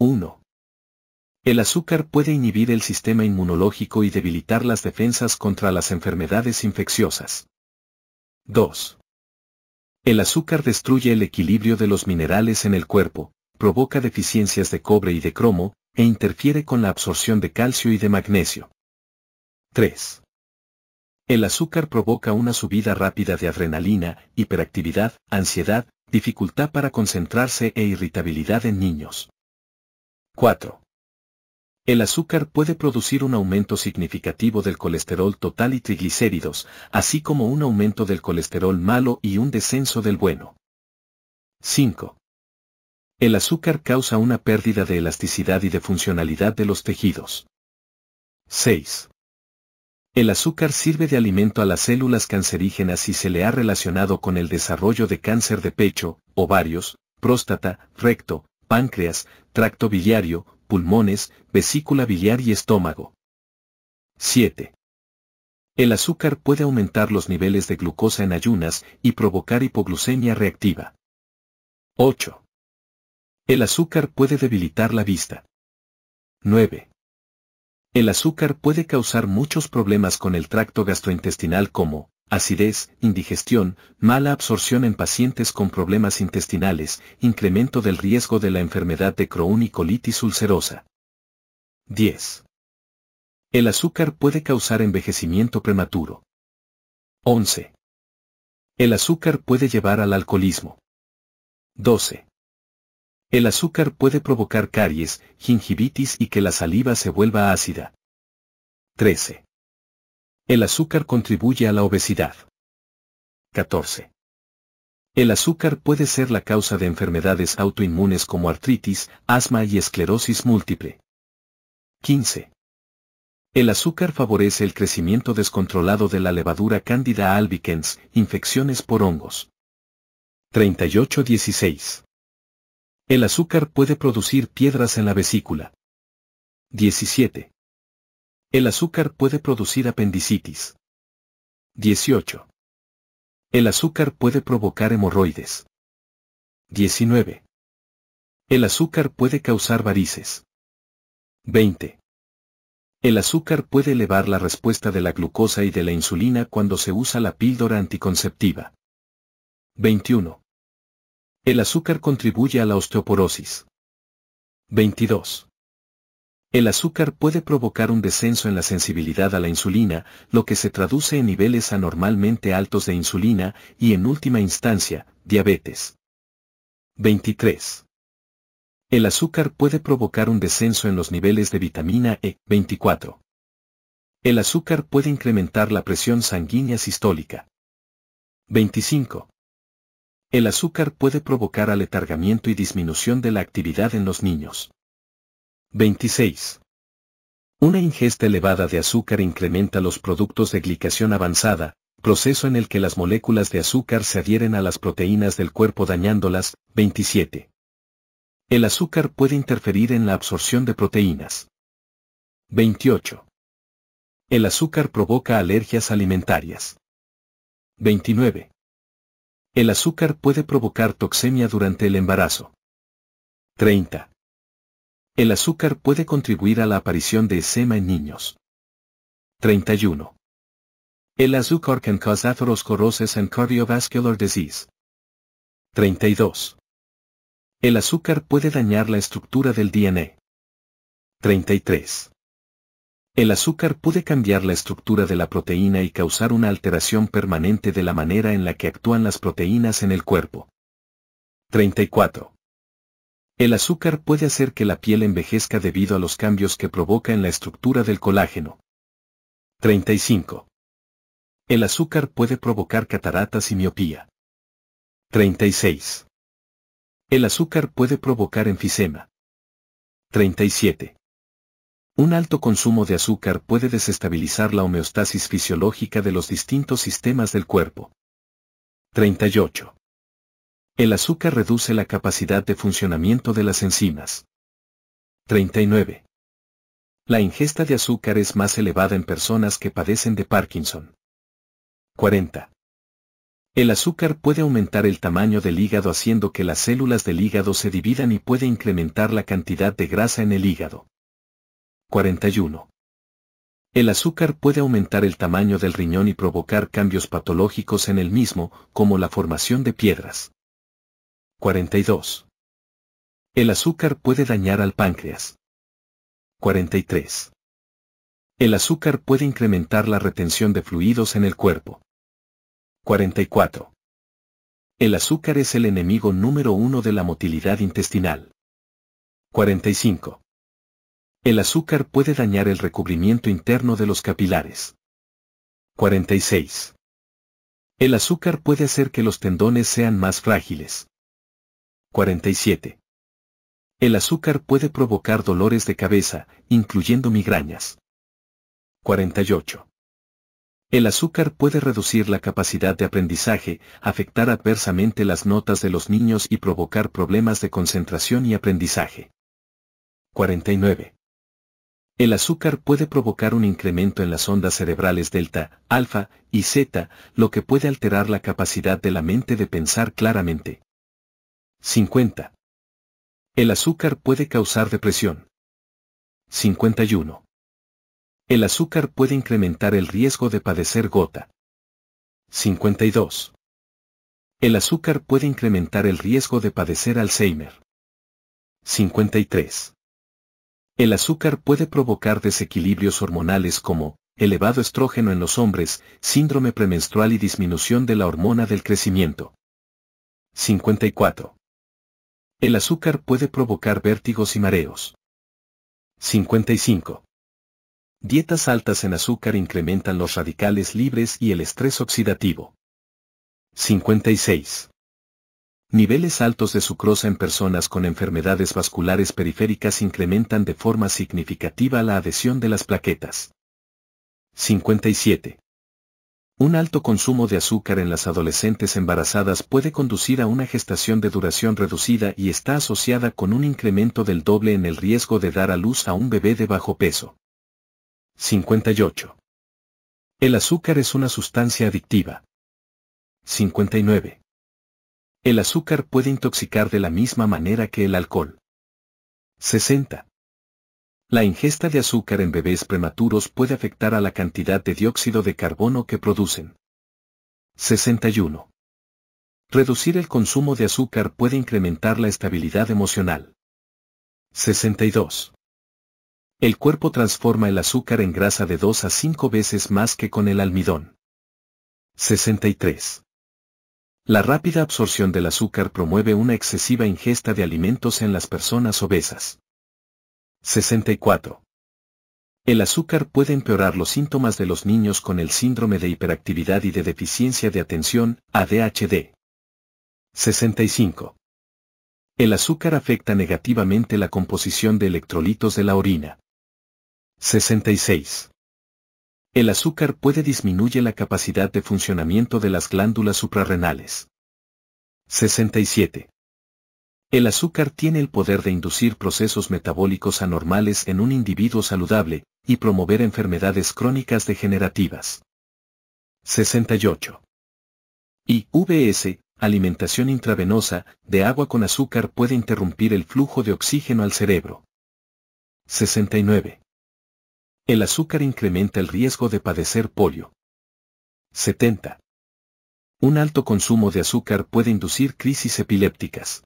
1. El azúcar puede inhibir el sistema inmunológico y debilitar las defensas contra las enfermedades infecciosas. 2. El azúcar destruye el equilibrio de los minerales en el cuerpo, provoca deficiencias de cobre y de cromo, e interfiere con la absorción de calcio y de magnesio. 3. El azúcar provoca una subida rápida de adrenalina, hiperactividad, ansiedad, dificultad para concentrarse e irritabilidad en niños. 4. El azúcar puede producir un aumento significativo del colesterol total y triglicéridos, así como un aumento del colesterol malo y un descenso del bueno. 5. El azúcar causa una pérdida de elasticidad y de funcionalidad de los tejidos. 6. El azúcar sirve de alimento a las células cancerígenas y se le ha relacionado con el desarrollo de cáncer de pecho, ovarios, próstata, recto, páncreas, tracto biliario, pulmones, vesícula biliar y estómago. 7. El azúcar puede aumentar los niveles de glucosa en ayunas y provocar hipoglucemia reactiva. 8. El azúcar puede debilitar la vista. 9. El azúcar puede causar muchos problemas con el tracto gastrointestinal como acidez, indigestión, mala absorción en pacientes con problemas intestinales, incremento del riesgo de la enfermedad de Crohn y colitis ulcerosa. 10. El azúcar puede causar envejecimiento prematuro. 11. El azúcar puede llevar al alcoholismo. 12. El azúcar puede provocar caries, gingivitis y que la saliva se vuelva ácida. 13. El azúcar contribuye a la obesidad. 14. El azúcar puede ser la causa de enfermedades autoinmunes como artritis, asma y esclerosis múltiple. 15. El azúcar favorece el crecimiento descontrolado de la levadura Candida albicans, infecciones por hongos. 38-16. El azúcar puede producir piedras en la vesícula. 17. El azúcar puede producir apendicitis. 18. El azúcar puede provocar hemorroides. 19. El azúcar puede causar varices. 20. El azúcar puede elevar la respuesta de la glucosa y de la insulina cuando se usa la píldora anticonceptiva. 21. El azúcar contribuye a la osteoporosis. 22. El azúcar puede provocar un descenso en la sensibilidad a la insulina, lo que se traduce en niveles anormalmente altos de insulina y en última instancia, diabetes. 23. El azúcar puede provocar un descenso en los niveles de vitamina E. 24. El azúcar puede incrementar la presión sanguínea sistólica. 25. El azúcar puede provocar aletargamiento y disminución de la actividad en los niños. 26. Una ingesta elevada de azúcar incrementa los productos de glicación avanzada, proceso en el que las moléculas de azúcar se adhieren a las proteínas del cuerpo dañándolas. 27. El azúcar puede interferir en la absorción de proteínas. 28. El azúcar provoca alergias alimentarias. 29. El azúcar puede provocar toxemia durante el embarazo. 30. El azúcar puede contribuir a la aparición de eczema en niños. 31. El azúcar can cause atherosclerosis and cardiovascular disease. 32. El azúcar puede dañar la estructura del DNA. 33. El azúcar puede cambiar la estructura de la proteína y causar una alteración permanente de la manera en la que actúan las proteínas en el cuerpo. 34. El azúcar puede hacer que la piel envejezca debido a los cambios que provoca en la estructura del colágeno. 35. El azúcar puede provocar cataratas y miopía. 36. El azúcar puede provocar enfisema. 37. Un alto consumo de azúcar puede desestabilizar la homeostasis fisiológica de los distintos sistemas del cuerpo. 38. El azúcar reduce la capacidad de funcionamiento de las enzimas. 39. La ingesta de azúcar es más elevada en personas que padecen de Parkinson. 40. El azúcar puede aumentar el tamaño del hígado haciendo que las células del hígado se dividan y puede incrementar la cantidad de grasa en el hígado. 41. El azúcar puede aumentar el tamaño del riñón y provocar cambios patológicos en el mismo, como la formación de piedras. 42. El azúcar puede dañar al páncreas. 43. El azúcar puede incrementar la retención de fluidos en el cuerpo. 44. El azúcar es el enemigo número uno de la motilidad intestinal. 45. El azúcar puede dañar el recubrimiento interno de los capilares. 46. El azúcar puede hacer que los tendones sean más frágiles. 47. El azúcar puede provocar dolores de cabeza, incluyendo migrañas. 48. El azúcar puede reducir la capacidad de aprendizaje, afectar adversamente las notas de los niños y provocar problemas de concentración y aprendizaje. 49. El azúcar puede provocar un incremento en las ondas cerebrales delta, alfa y zeta, lo que puede alterar la capacidad de la mente de pensar claramente. 50. El azúcar puede causar depresión. 51. El azúcar puede incrementar el riesgo de padecer gota. 52. El azúcar puede incrementar el riesgo de padecer Alzheimer. 53. El azúcar puede provocar desequilibrios hormonales como elevado estrógeno en los hombres, síndrome premenstrual y disminución de la hormona del crecimiento. 54. El azúcar puede provocar vértigos y mareos. 55. Dietas altas en azúcar incrementan los radicales libres y el estrés oxidativo. 56. Niveles altos de sucrosa en personas con enfermedades vasculares periféricas incrementan de forma significativa la adhesión de las plaquetas. 57. Un alto consumo de azúcar en las adolescentes embarazadas puede conducir a una gestación de duración reducida y está asociada con un incremento del doble en el riesgo de dar a luz a un bebé de bajo peso. 58. El azúcar es una sustancia adictiva. 59. El azúcar puede intoxicar de la misma manera que el alcohol. 60. La ingesta de azúcar en bebés prematuros puede afectar a la cantidad de dióxido de carbono que producen. 61. Reducir el consumo de azúcar puede incrementar la estabilidad emocional. 62. El cuerpo transforma el azúcar en grasa de 2 a 5 veces más que con el almidón. 63. La rápida absorción del azúcar promueve una excesiva ingesta de alimentos en las personas obesas. 64. El azúcar puede empeorar los síntomas de los niños con el síndrome de hiperactividad y de deficiencia de atención, ADHD. 65. El azúcar afecta negativamente la composición de electrolitos de la orina. 66. El azúcar puede disminuye la capacidad de funcionamiento de las glándulas suprarrenales. 67. El azúcar tiene el poder de inducir procesos metabólicos anormales en un individuo saludable, y promover enfermedades crónicas degenerativas. 68. IVS, alimentación intravenosa, de agua con azúcar puede interrumpir el flujo de oxígeno al cerebro. 69. El azúcar incrementa el riesgo de padecer polio. 70. Un alto consumo de azúcar puede inducir crisis epilépticas.